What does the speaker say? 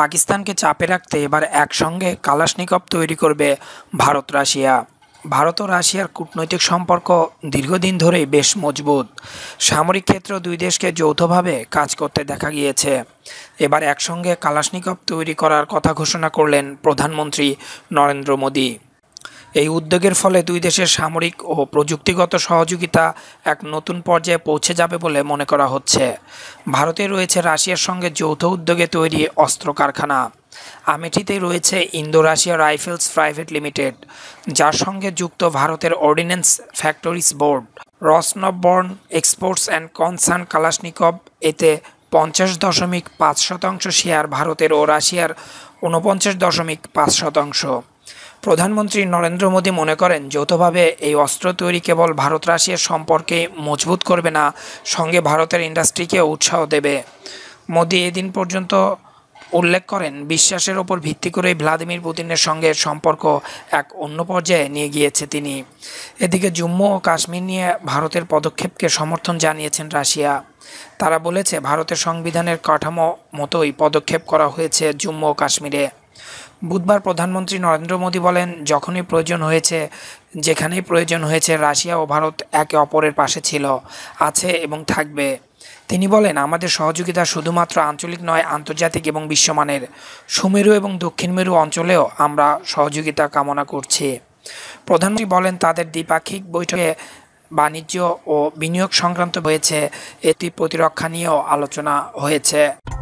পাকিস্তানকে চাপে রাখতে এবার একসঙ্গে কালাশনিকপ তৈরি করবে ভারত রাশিয়া ভারত ও রাশিয়ার কূটনৈতিক সম্পর্ক দীর্ঘদিন ধরেই বেশ মজবুত সামরিক ক্ষেত্র দুই দেশকে যৌথভাবে কাজ করতে দেখা গিয়েছে এবার একসঙ্গে কালাশনিকপ তৈরি করার কথা ঘোষণা করলেন প্রধানমন্ত্রী নরেন্দ্র মোদী এই উদ্যোগের ফলে দুই দেশের সামরিক ও প্রযুক্তিগত সহযোগিতা এক নতুন পর্যায়ে পৌঁছে যাবে বলে মনে করা হচ্ছে ভারতে রয়েছে রাশিয়ার সঙ্গে যৌথ উদ্যোগে তৈরি অস্ত্র কারখানা আমেঠিতে রয়েছে Indo Russia rifles private limited যার সঙ্গে যুক্ত ভারতের ordnance factories board Rosoboron exports and concern Kalashnikov এতে পঞ্চাশ দশমিক পাঁচ শতাংশ শেয়ার ভারতের ও রাশিয়ার ঊনপঞ্চাশ দশমিক পাঁচ শতাংশ প্রধানমন্ত্রী নরেন্দ্র মোদী মনে করেন যৌথভাবে এই অস্ত্র তৈরি কেবল ভারত রাশিয়ার সম্পর্কে মজবুত করবে না সঙ্গে ভারতের ইন্ডাস্ট্রিকে উৎসাহ দেবে মোদী এদিন পর্যন্ত উল্লেখ করেন বিশ্বাসের ওপর ভিত্তি করে ভ্লাদিমির পুতিনের সঙ্গে সম্পর্ক এক অন্য পর্যায়ে নিয়ে গিয়েছে তিনি এদিকে জম্মু ও কাশ্মীর নিয়ে ভারতের পদক্ষেপকে সমর্থন জানিয়েছেন রাশিয়া তারা বলেছে ভারতের সংবিধানের কাঠামো মতোই পদক্ষেপ করা হয়েছে জম্মু ও কাশ্মীরে বুধবার প্রধানমন্ত্রী নরেন্দ্র মোদী বলেন যখনই প্রয়োজন হয়েছে যেখানেই প্রয়োজন হয়েছে রাশিয়া ও ভারত একে অপরের পাশে ছিল আছে এবং থাকবে তিনি বলেন আমাদের সহযোগিতা শুধুমাত্র আঞ্চলিক নয় আন্তর্জাতিক এবং বিশ্বমানের সুমেরু এবং দক্ষিণ মেরু অঞ্চলেও আমরা সহযোগিতা কামনা করছি প্রধানমন্ত্রী বলেন তাদের দ্বিপাক্ষিক বৈঠকে বাণিজ্য ও বিনিয়োগ সংক্রান্ত হয়েছে এটি প্রতিরক্ষা নিয়েও আলোচনা হয়েছে